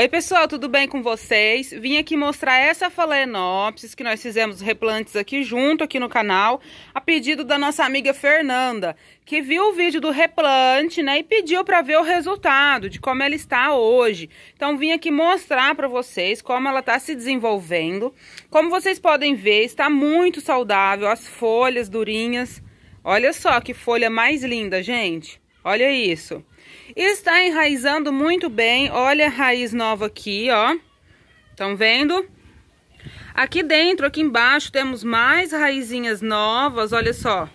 Oi pessoal, tudo bem com vocês? Vim aqui mostrar essa phalaenopsis que nós fizemos replantes aqui junto aqui no canal, a pedido da nossa amiga Fernanda, que viu o vídeo do replante, né, e pediu para ver o resultado de como ela está hoje. Então vim aqui mostrar para vocês como ela está se desenvolvendo. Como vocês podem ver, está muito saudável, as folhas durinhas. Olha só que folha mais linda, gente. Olha isso. Está enraizando muito bem. Olha a raiz nova aqui, ó. Estão vendo? Aqui dentro, aqui embaixo, temos mais raizinhas novas. Olha só.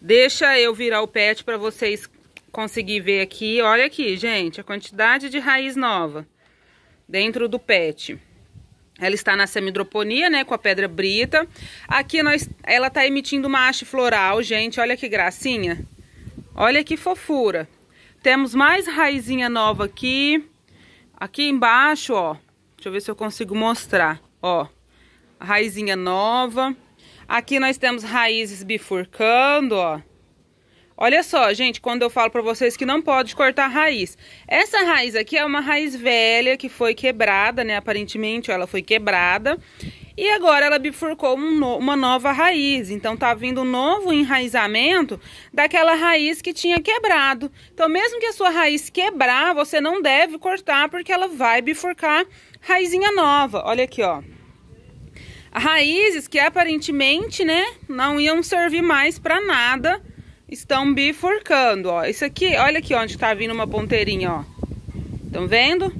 Deixa eu virar o pet para vocês conseguirem ver aqui. Olha aqui, gente, a quantidade de raiz nova dentro do pet. Ela está na semidroponia, né, com a pedra brita. Aqui nós, ela está emitindo uma haste floral, gente, olha que gracinha. Olha que fofura. Temos mais raizinha nova aqui. Aqui embaixo, ó. Deixa eu ver se eu consigo mostrar, ó. A raizinha nova. Aqui nós temos raízes bifurcando, ó. Olha só, gente, quando eu falo para vocês que não pode cortar raiz. Essa raiz aqui é uma raiz velha que foi quebrada, né? Aparentemente, ela foi quebrada. E agora ela bifurcou um no, uma nova raiz. Então tá vindo um novo enraizamento daquela raiz que tinha quebrado. Então mesmo que a sua raiz quebrar, você não deve cortar porque ela vai bifurcar raizinha nova. Olha aqui, ó. Raízes que aparentemente, né, não iam servir mais para nada, estão bifurcando, ó. Isso aqui, olha aqui onde tá vindo uma ponteirinha, ó. Estão vendo?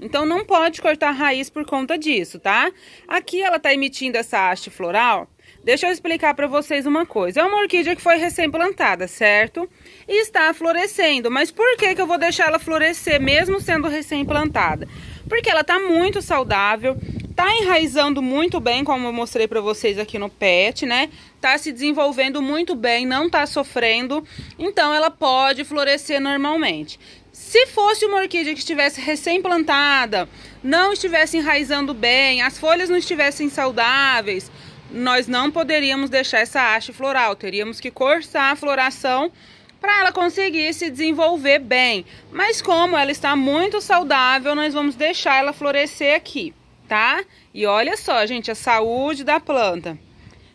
Então, não pode cortar a raiz por conta disso, tá? Aqui ela tá emitindo essa haste floral. Deixa eu explicar para vocês uma coisa. É uma orquídea que foi recém-plantada, certo? E está florescendo. Mas por que, que eu vou deixar ela florescer mesmo sendo recém-plantada? Porque ela tá muito saudável, tá enraizando muito bem, como eu mostrei para vocês aqui no pet, né? Tá se desenvolvendo muito bem, não tá sofrendo, então ela pode florescer normalmente. Se fosse uma orquídea que estivesse recém-plantada, não estivesse enraizando bem, as folhas não estivessem saudáveis, nós não poderíamos deixar essa haste floral. Teríamos que cortar a floração para ela conseguir se desenvolver bem. Mas como ela está muito saudável, nós vamos deixar ela florescer aqui, tá? E olha só, gente, a saúde da planta.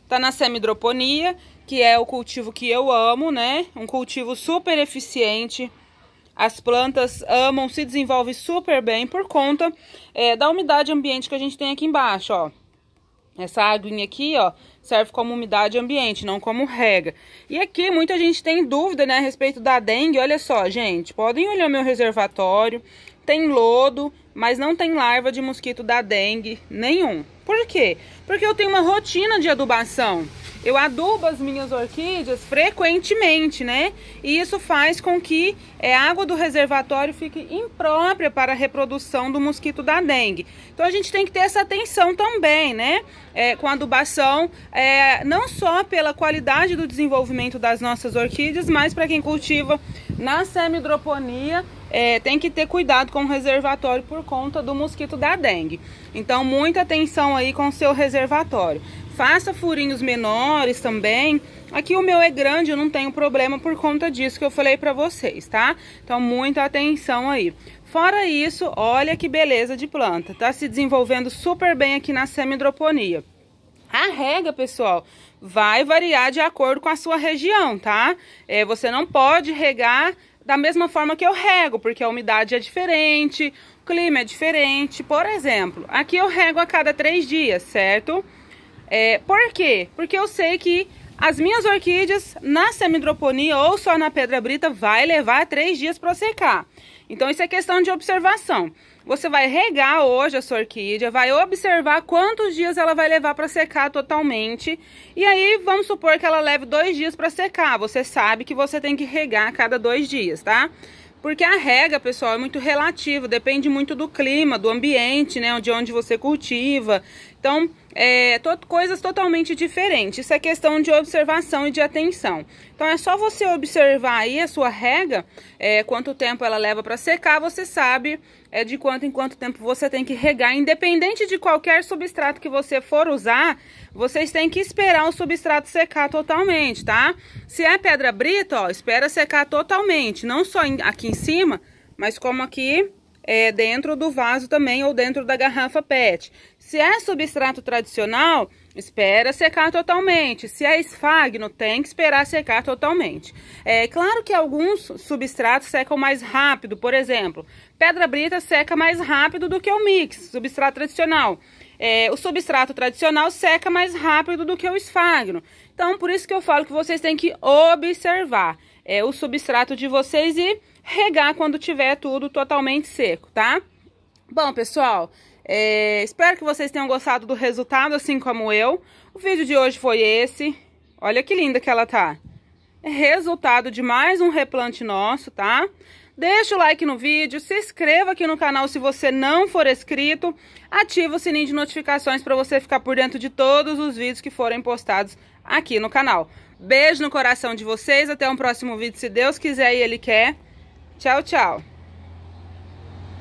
Está na semidroponia, que é o cultivo que eu amo, né? Um cultivo super eficiente. As plantas amam, se desenvolvem super bem por conta é, da umidade ambiente que a gente tem aqui embaixo, ó. Essa aguinha aqui, ó, serve como umidade ambiente, não como rega. E aqui muita gente tem dúvida, né, a respeito da dengue. Olha só, gente, podem olhar meu reservatório. Tem lodo, mas não tem larva de mosquito da dengue nenhum. Por quê? Porque eu tenho uma rotina de adubação. Eu adubo as minhas orquídeas frequentemente, né? E isso faz com que eh, a água do reservatório fique imprópria para a reprodução do mosquito da dengue. Então a gente tem que ter essa atenção também, né? É, com a adubação, é, não só pela qualidade do desenvolvimento das nossas orquídeas, mas para quem cultiva na semidroponia, é, tem que ter cuidado com o reservatório por conta do mosquito da dengue. Então, muita atenção aí com o seu reservatório. Faça furinhos menores também. Aqui o meu é grande, eu não tenho problema por conta disso que eu falei pra vocês, tá? Então, muita atenção aí. Fora isso, olha que beleza de planta. Tá se desenvolvendo super bem aqui na semi-hidroponia. A rega, pessoal, vai variar de acordo com a sua região, tá? É, você não pode regar da mesma forma que eu rego, porque a umidade é diferente, o clima é diferente. Por exemplo, aqui eu rego a cada três dias, certo? Certo? É, por quê? Porque eu sei que as minhas orquídeas na semidroponia ou só na pedra brita vai levar três dias para secar. Então isso é questão de observação. Você vai regar hoje a sua orquídea, vai observar quantos dias ela vai levar para secar totalmente. E aí vamos supor que ela leve dois dias para secar. Você sabe que você tem que regar a cada dois dias, tá? Porque a rega, pessoal, é muito relativo, depende muito do clima, do ambiente, né, de onde você cultiva, então, é, to coisas totalmente diferentes. Isso é questão de observação e de atenção. Então, é só você observar aí a sua rega, é, quanto tempo ela leva para secar, você sabe é, de quanto em quanto tempo você tem que regar. Independente de qualquer substrato que você for usar, vocês têm que esperar o substrato secar totalmente, tá? Se é pedra brita, ó, espera secar totalmente, não só em, aqui em cima, mas como aqui é, dentro do vaso também ou dentro da garrafa PET. Se é substrato tradicional, espera secar totalmente. Se é esfagno, tem que esperar secar totalmente. É claro que alguns substratos secam mais rápido, por exemplo, pedra brita seca mais rápido do que o mix, substrato tradicional. É, o substrato tradicional seca mais rápido do que o esfagno. Então, por isso que eu falo que vocês têm que observar é, o substrato de vocês e regar quando tiver tudo totalmente seco, tá? Bom, pessoal, é, espero que vocês tenham gostado do resultado, assim como eu. O vídeo de hoje foi esse. Olha que linda que ela tá. É resultado de mais um replante nosso, tá? Deixa o like no vídeo, se inscreva aqui no canal se você não for inscrito, ativa o sininho de notificações para você ficar por dentro de todos os vídeos que forem postados aqui no canal. Beijo no coração de vocês, até um próximo vídeo, se Deus quiser e Ele quer. Tchau, tchau!